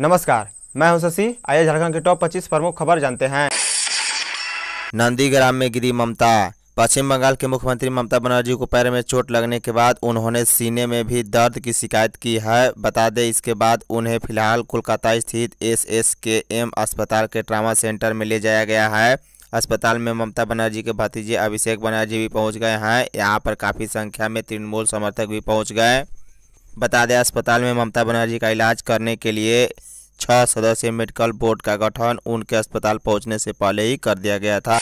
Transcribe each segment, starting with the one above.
नमस्कार मैं हूं शशि आइए झारखंड के टॉप 25 प्रमुख खबर जानते हैं नंदीग्राम में गिरी ममता पश्चिम बंगाल के मुख्यमंत्री ममता बनर्जी को पैर में चोट लगने के बाद उन्होंने सीने में भी दर्द की शिकायत की है बता दें इसके बाद उन्हें फिलहाल कोलकाता स्थित एस एस के एम अस्पताल के ट्रामा सेंटर में ले जाया गया है अस्पताल में ममता बनर्जी के भतीजे अभिषेक बनर्जी भी पहुंच गए हैं यहां पर काफ़ी संख्या में तृणमूल समर्थक भी पहुंच गए बता दें अस्पताल में ममता बनर्जी का इलाज करने के लिए छह सदस्यीय मेडिकल बोर्ड का गठन उनके अस्पताल पहुंचने से पहले ही कर दिया गया था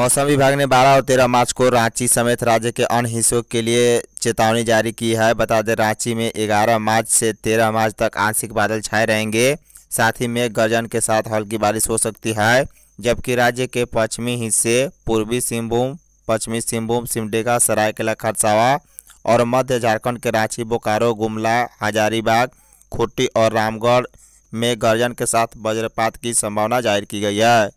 मौसम विभाग ने 12 और 13 मार्च को रांची समेत राज्य के अन्य हिस्सों के लिए चेतावनी जारी की है बता दें रांची में 11 मार्च से 13 मार्च तक आंशिक बादल छाए रहेंगे साथ ही में गर्जन के साथ हल्की बारिश हो सकती है जबकि राज्य के पश्चिमी हिस्से पूर्वी सिंहभूम पश्चिमी सिंहभूम सिमडेगा सरायकेला खरसावा और मध्य झारखंड के रांची बोकारो गुमला हजारीबाग खुट्टी और रामगढ़ में गर्जन के साथ वज्रपात की संभावना जाहिर की गई है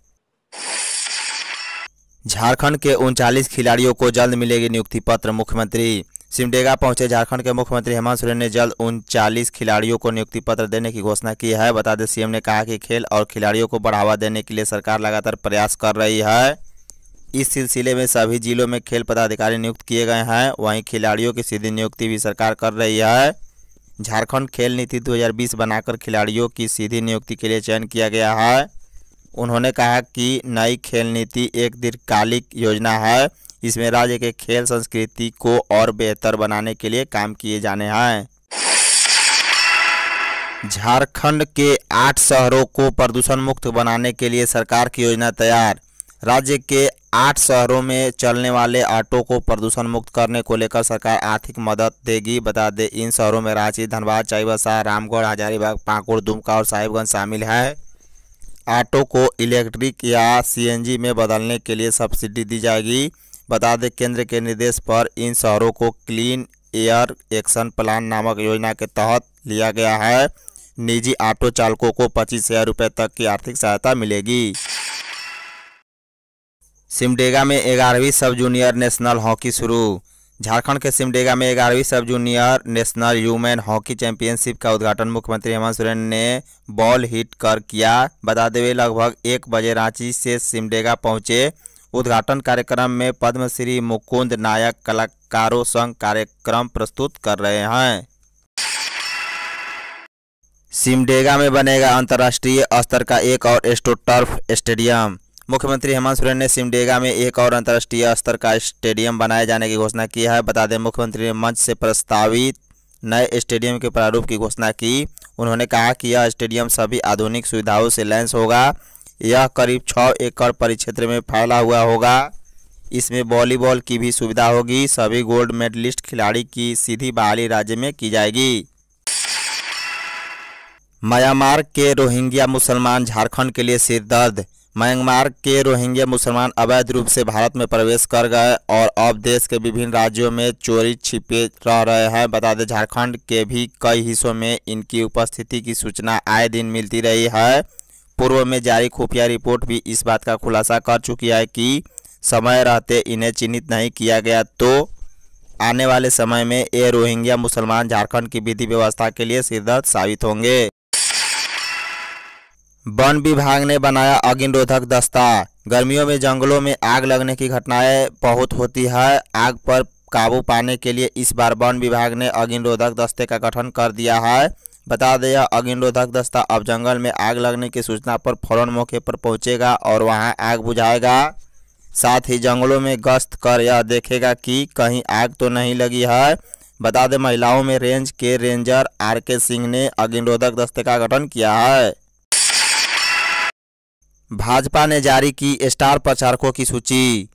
झारखंड के उनचालीस खिलाड़ियों को जल्द मिलेगी नियुक्ति पत्र मुख्यमंत्री सिमडेगा पहुंचे झारखंड के मुख्यमंत्री हेमंत सोरेन ने जल्द उनचालीस खिलाड़ियों को नियुक्ति पत्र देने की घोषणा की है बता दें सीएम ने कहा कि खेल और खिलाड़ियों को बढ़ावा देने के लिए सरकार लगातार प्रयास कर रही है इस सिलसिले में सभी जिलों में खेल पदाधिकारी नियुक्त किए गए हैं वहीं खिलाड़ियों की सीधी नियुक्ति भी सरकार कर रही है झारखंड खेल नीति 2020 बनाकर खिलाड़ियों की सीधी नियुक्ति के लिए चयन किया गया है उन्होंने कहा कि नई खेल नीति एक दीर्घकालिक योजना है इसमें राज्य के खेल संस्कृति को और बेहतर बनाने के लिए काम किए जाने हैं झारखंड के आठ शहरों को प्रदूषण मुक्त बनाने के लिए सरकार की योजना तैयार राज्य के आठ शहरों में चलने वाले ऑटो को प्रदूषण मुक्त करने को लेकर सरकार आर्थिक मदद देगी बता दें इन शहरों में रांची धनबाद चाईबसा रामगढ़ हजारीबाग पाकुड़ दुमका और साहिबगंज शामिल है ऑटो को इलेक्ट्रिक या सीएनजी में बदलने के लिए सब्सिडी दी जाएगी बता दें केंद्र के निर्देश पर इन शहरों को क्लीन एयर एक्शन प्लान नामक योजना के तहत लिया गया है निजी ऑटो चालकों को पच्चीस हज़ार रुपये तक की आर्थिक सहायता मिलेगी सिमडेगा में ग्यारहवीं सब जूनियर नेशनल हॉकी शुरू झारखंड के सिमडेगा में ग्यारहवीं sub junior national human hockey championship का उद्घाटन मुख्यमंत्री हेमंत सोरेन ने बॉल हिट कर किया बता देवे लगभग एक बजे रांची से सिमडेगा पहुंचे उद्घाटन कार्यक्रम में पद्मश्री मुकुंद नायक कलाकारों संघ कार्यक्रम प्रस्तुत कर रहे हैं सिमडेगा में बनेगा अंतर्राष्ट्रीय स्तर का एक और एस्टोटर्फ स्टेडियम मुख्यमंत्री हेमंत सोरेन ने सिमडेगा में एक और अंतर्राष्ट्रीय स्तर का स्टेडियम बनाए जाने की घोषणा की है बता दें मुख्यमंत्री ने मंच से प्रस्तावित नए स्टेडियम के प्रारूप की घोषणा की उन्होंने कहा कि यह स्टेडियम सभी आधुनिक सुविधाओं से लैंस होगा यह करीब छः एकड़ परिक्षेत्र में फैला हुआ होगा इसमें वॉलीबॉल की भी सुविधा होगी सभी गोल्ड मेडलिस्ट खिलाड़ी की सीधी बहाली राज्य में की जाएगी म्यांमार के रोहिंग्या मुसलमान झारखंड के लिए सिरदर्द म्यांमार के रोहिंग्या मुसलमान अवैध रूप से भारत में प्रवेश कर गए और अब देश के विभिन्न राज्यों में चोरी छिपे रह रहे हैं बता दें झारखंड के भी कई हिस्सों में इनकी उपस्थिति की सूचना आए दिन मिलती रही है पूर्व में जारी खुफिया रिपोर्ट भी इस बात का खुलासा कर चुकी है कि समय रहते इन्हें चिन्हित नहीं किया गया तो आने वाले समय में ये रोहिंग्या मुसलमान झारखंड की विधि व्यवस्था के लिए सिरदर्द साबित होंगे वन विभाग ने बनाया अग्निरोधक दस्ता गर्मियों में जंगलों में आग लगने की घटनाएं बहुत होती है आग पर काबू पाने के लिए इस बार वन विभाग ने अग्निरोधक दस्ते का गठन कर दिया है बता दें अग्निरोधक दस्ता अब जंगल में आग लगने की सूचना पर फौरन मौके पर पहुंचेगा और वहां आग बुझाएगा साथ ही जंगलों में गश्त कर यह देखेगा कि कहीं आग तो नहीं लगी है बता दें महिलाओं में रेंज के रेंजर आर के सिंह ने अग्निरोधक दस्ते का गठन किया है भाजपा ने जारी की स्टार प्रचारकों की सूची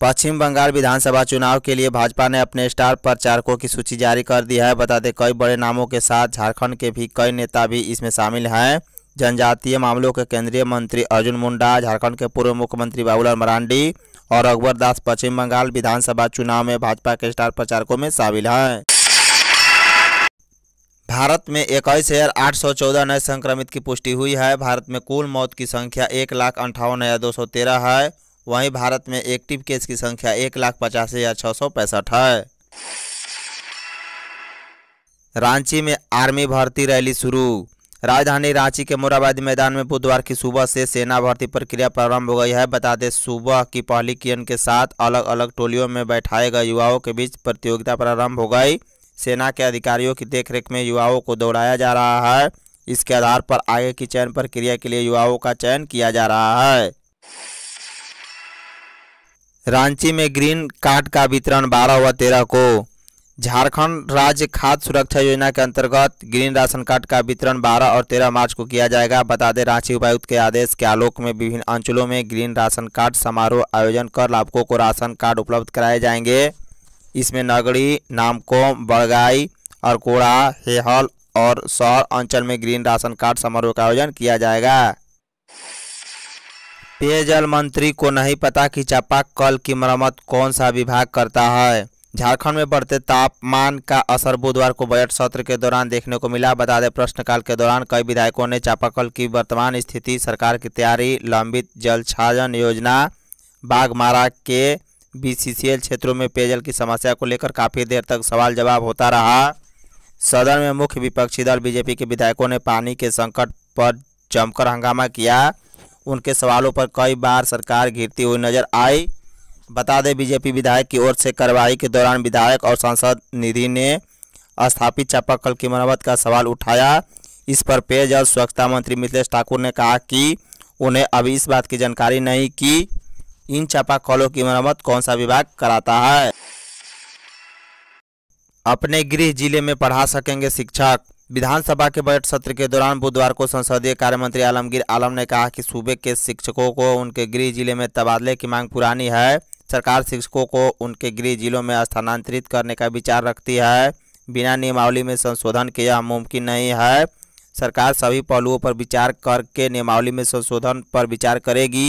पश्चिम बंगाल विधानसभा चुनाव के लिए भाजपा ने अपने स्टार प्रचारकों की सूची जारी कर दी है बता दें कई बड़े नामों के साथ झारखंड के भी कई नेता भी इसमें शामिल हैं जनजातीय मामलों के केंद्रीय मंत्री अर्जुन मुंडा झारखंड के पूर्व मुख्यमंत्री बाबूलाल मरांडी और अकबर दास पश्चिम बंगाल विधानसभा चुनाव में भाजपा के स्टार प्रचारकों में शामिल हैं भारत में इक्कीस हजार आठ सौ चौदह नए संक्रमित की पुष्टि हुई है भारत में कुल मौत की संख्या एक लाख अंठावन हज़ार दो सौ तेरह है वहीं भारत में एक्टिव केस की संख्या एक लाख पचास हज़ार छः सौ पैंसठ है रांची में आर्मी भर्ती रैली शुरू राजधानी रांची के मोराबादी मैदान में बुधवार की सुबह से सेना भर्ती प्रक्रिया प्रारंभ हो गई है बता दें सुबह की पहली किरण के साथ अलग अलग टोलियों में बैठाए गए युवाओं के बीच प्रतियोगिता प्रारंभ हो गई सेना के अधिकारियों की देखरेख में युवाओं को दौड़ाया जा रहा है इसके आधार पर आगे की चयन प्रक्रिया के लिए युवाओं का चयन किया जा रहा है रांची में ग्रीन कार्ड का वितरण बारह व तेरह को झारखंड राज्य खाद्य सुरक्षा योजना के अंतर्गत ग्रीन राशन कार्ड का वितरण 12 और 13 मार्च को किया जाएगा बता दें रांची उपायुक्त के आदेश के आलोक में विभिन्न अंचलों में ग्रीन राशन कार्ड समारोह आयोजन कर लाभुकों को राशन कार्ड उपलब्ध कराए जाएंगे इसमें नगरी नामकोम बड़गाई अरकोड़ा हेहल और शहर अंचल में ग्रीन राशन कार्ड समारोह का आयोजन किया जाएगा पेयजल मंत्री को नहीं पता कि कल की मरम्मत कौन सा विभाग करता है झारखंड में बढ़ते तापमान का असर बुधवार को बजट सत्र के दौरान देखने को मिला बता दें प्रश्नकाल के दौरान कई विधायकों ने चापाकल की वर्तमान स्थिति सरकार की तैयारी लंबित जल छाजन योजना बाघमारा के बीसीसीएल क्षेत्रों में पेयजल की समस्या को लेकर काफ़ी देर तक सवाल जवाब होता रहा सदन में मुख्य विपक्षी दल बीजेपी के विधायकों ने पानी के संकट पर जमकर हंगामा किया उनके सवालों पर कई बार सरकार घिरती हुई नजर आई बता दें बीजेपी विधायक की ओर से कार्रवाई के दौरान विधायक और सांसद निधि ने स्थापित चापाकल की मरम्मत का सवाल उठाया इस पर पेयजल स्वच्छता मंत्री मिथिलेश ठाकुर ने कहा कि उन्हें अभी इस बात की जानकारी नहीं की इन चापा कॉलों की मरम्मत कौन सा विभाग कराता है अपने गृह जिले में पढ़ा सकेंगे शिक्षक विधानसभा के बजट सत्र के दौरान बुधवार को संसदीय कार्य मंत्री आलमगीर आलम ने कहा कि सूबे के शिक्षकों को उनके गृह जिले में तबादले की मांग पुरानी है सरकार शिक्षकों को उनके गृह जिलों में स्थानांतरित करने का विचार रखती है बिना नियमावली में संशोधन के यह मुमकिन नहीं है सरकार सभी पहलुओं पर विचार करके नियमावली में संशोधन पर विचार करेगी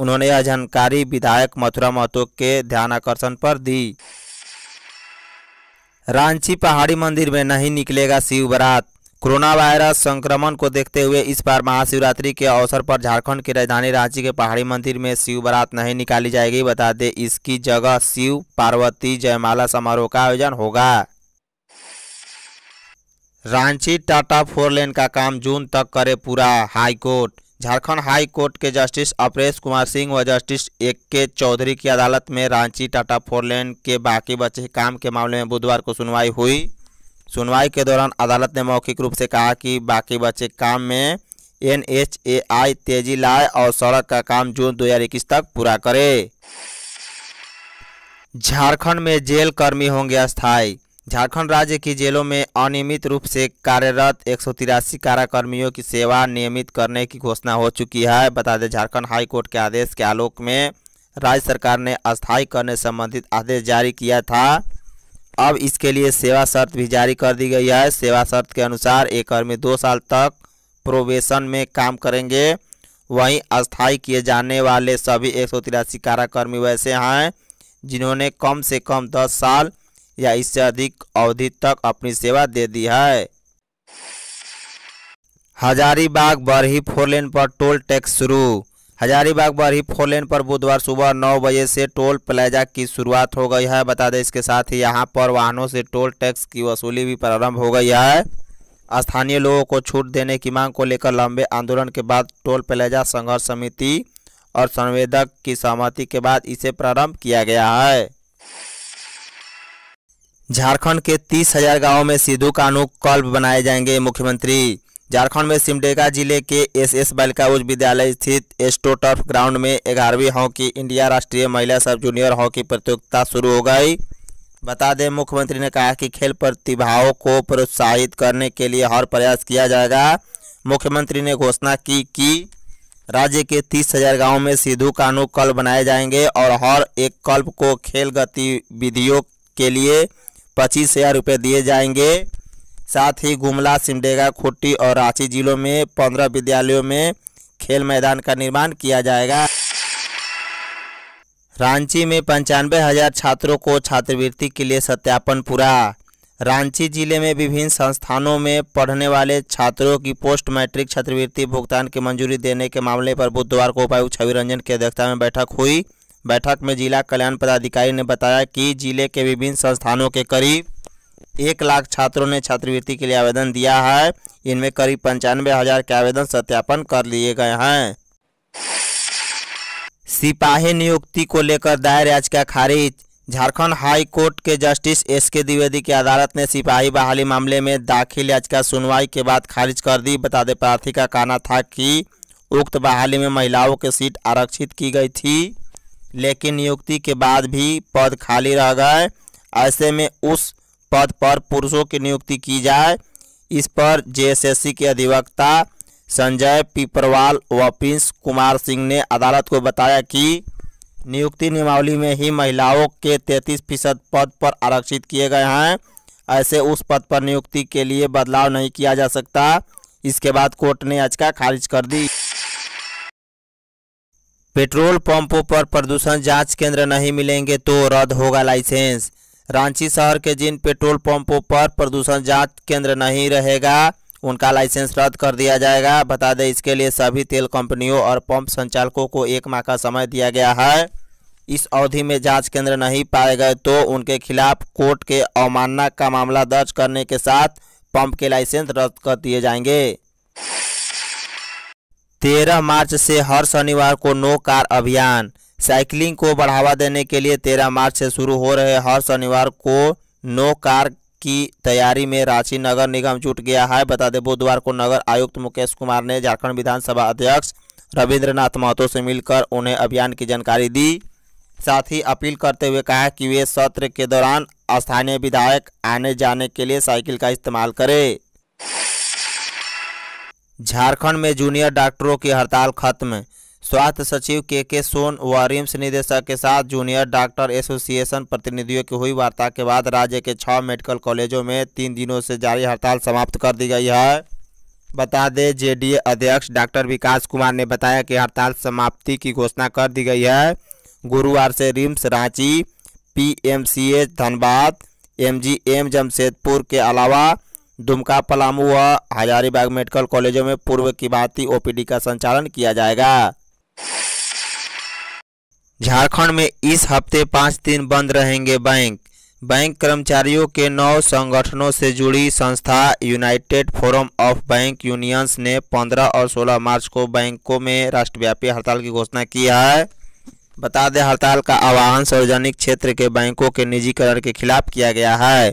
उन्होंने यह जानकारी विधायक मथुरा महतो के आकर्षण पर दी रांची पहाड़ी मंदिर में नहीं निकलेगा शिव बरात कोरोना वायरस संक्रमण को देखते हुए इस बार महाशिवरात्रि के अवसर पर झारखंड की राजधानी रांची के पहाड़ी मंदिर में शिव बरात नहीं निकाली जाएगी बता दें इसकी जगह शिव पार्वती जयमाला समारोह का आयोजन होगा रांची टाटा फोर लेन का काम जून तक करे पूरा हाईकोर्ट झारखंड हाई कोर्ट के जस्टिस अपरेश कुमार सिंह व जस्टिस ए के चौधरी की अदालत में रांची टाटा फोरलेन के बाकी बचे काम के मामले में बुधवार को सुनवाई हुई सुनवाई के दौरान अदालत ने मौखिक रूप से कहा कि बाकी बचे काम में एन एच ए आई तेजी लाए और सड़क का काम जून दो हजार इक्कीस तक पूरा करे झारखंड में जेल कर्मी होंगे अस्थायी झारखंड राज्य की जेलों में अनियमित रूप से कार्यरत एक सौ तिरासी काराकर्मियों की सेवा नियमित करने की घोषणा हो चुकी है बता दें झारखंड हाई कोर्ट के आदेश के आलोक में राज्य सरकार ने अस्थायी करने संबंधित आदेश जारी किया था अब इसके लिए सेवा शर्त भी जारी कर दी गई है सेवा शर्त के अनुसार एक कर्मी दो साल तक प्रोबेशन में काम करेंगे वहीं अस्थायी किए जाने वाले सभी एक सौ तिरासी काराकर्मी वैसे हैं जिन्होंने कम से कम दस साल या इससे अधिक अवधि तक अपनी सेवा दे दी है हजारीबाग बरही फोर लेन पर टोल टैक्स शुरू हजारीबाग बरही फोर लेन पर बुधवार सुबह नौ बजे से टोल प्लाजा की शुरुआत हो गई है बता दें इसके साथ ही यहां पर वाहनों से टोल टैक्स की वसूली भी प्रारंभ हो गई है स्थानीय लोगों को छूट देने की मांग को लेकर लंबे आंदोलन के बाद टोल प्लाजा संघर्ष समिति और संवेदक की सहमति के बाद इसे प्रारंभ किया गया है झारखंड के तीस हजार गाँव में सिद्धू कानू कल्प बनाए जाएंगे मुख्यमंत्री झारखंड में सिमडेगा जिले के एस एस बालिका उच्च विद्यालय स्थित एस्टोटर्फ ग्राउंड में ग्यारहवीं हॉकी इंडिया राष्ट्रीय महिला सब जूनियर हॉकी प्रतियोगिता शुरू हो गई बता दें मुख्यमंत्री ने कहा कि खेल प्रतिभाओं को प्रोत्साहित करने के लिए हर प्रयास किया जाएगा मुख्यमंत्री ने घोषणा की कि राज्य के तीस हजार गाँव में सिद्धू कानू कल्ब बनाए जाएंगे और हर एक कल्प को खेल गतिविधियों के लिए पच्चीस हज़ार रुपये दिए जाएंगे साथ ही गुमला सिमडेगा खुट्टी और रांची जिलों में पंद्रह विद्यालयों में खेल मैदान का निर्माण किया जाएगा रांची में पंचानवे हज़ार छात्रों को छात्रवृत्ति के लिए सत्यापन पूरा रांची जिले में विभिन्न संस्थानों में पढ़ने वाले छात्रों की पोस्ट मैट्रिक छात्रवृत्ति भुगतान की मंजूरी देने के मामले पर बुधवार को उपायुक्त छवि रंजन की अध्यक्षता में बैठक हुई बैठक में जिला कल्याण पदाधिकारी ने बताया कि जिले के विभिन्न संस्थानों के करीब एक लाख छात्रों ने छात्रवृत्ति के लिए आवेदन दिया है इनमें करीब पंचानवे हज़ार के आवेदन सत्यापन कर लिए गए हैं सिपाही नियुक्ति को लेकर दायर याचिका खारिज झारखंड हाई कोर्ट के जस्टिस एस के द्विवेदी की अदालत ने सिपाही बहाली मामले में दाखिल याचिका सुनवाई के बाद खारिज कर दी बता दें प्रार्थी का कहना था कि उक्त बहाली में महिलाओं की सीट आरक्षित की गई थी लेकिन नियुक्ति के बाद भी पद खाली रह गए ऐसे में उस पद पर पुरुषों की नियुक्ति की जाए इस पर जेएसएससी के अधिवक्ता संजय पिपरवाल व प्रिंस कुमार सिंह ने अदालत को बताया कि नियुक्ति नियमावली में ही महिलाओं के 33 फीसद पद पर आरक्षित किए गए हैं ऐसे उस पद पर नियुक्ति के लिए बदलाव नहीं किया जा सकता इसके बाद कोर्ट ने याचिका खारिज कर दी पेट्रोल पंपों पर प्रदूषण जांच केंद्र नहीं मिलेंगे तो रद्द होगा लाइसेंस रांची शहर के जिन पेट्रोल पंपों पर प्रदूषण जांच केंद्र नहीं रहेगा उनका लाइसेंस रद्द कर दिया जाएगा बता दें इसके लिए सभी तेल कंपनियों और पंप संचालकों को एक माह का समय दिया गया है इस अवधि में जांच केंद्र नहीं पाए गए तो उनके खिलाफ कोर्ट के अवमानना का मामला दर्ज करने के साथ पंप के लाइसेंस रद्द कर दिए जाएंगे तेरह मार्च से हर शनिवार को नो कार अभियान साइकिलिंग को बढ़ावा देने के लिए तेरह मार्च से शुरू हो रहे हर शनिवार को नो कार की तैयारी में रांची नगर निगम जुट गया है बता दें बुधवार को नगर आयुक्त मुकेश कुमार ने झारखंड विधानसभा अध्यक्ष रविंद्रनाथ महतो से मिलकर उन्हें अभियान की जानकारी दी साथ ही अपील करते हुए कहा कि वे सत्र के दौरान स्थानीय विधायक आने जाने के लिए साइकिल का इस्तेमाल करें झारखंड में जूनियर डॉक्टरों की हड़ताल खत्म स्वास्थ्य सचिव के के सोन व रिम्स निदेशक के साथ जूनियर डॉक्टर एसोसिएशन प्रतिनिधियों की हुई वार्ता के बाद राज्य के छः मेडिकल कॉलेजों में तीन दिनों से जारी हड़ताल समाप्त कर दी गई है बता दें जेडीए अध्यक्ष डॉक्टर विकास कुमार ने बताया कि हड़ताल समाप्ति की घोषणा कर दी गई है गुरुवार से RIMS Ranchi P Dhanbad M Jamshedpur के अलावा दुमका पलामू व हजारीबाग मेडिकल कॉलेजों में पूर्व की भांति ओपीडी का संचालन किया जाएगा झारखंड में इस हफ्ते पाँच दिन बंद रहेंगे बैंक बैंक कर्मचारियों के नौ संगठनों से जुड़ी संस्था United Forum of Bank Unions ने 15 और 16 मार्च को बैंकों में राष्ट्रव्यापी हड़ताल की घोषणा की है बता दें हड़ताल का आह्वान सार्वजनिक क्षेत्र के बैंकों के निजीकरण के खिलाफ किया गया है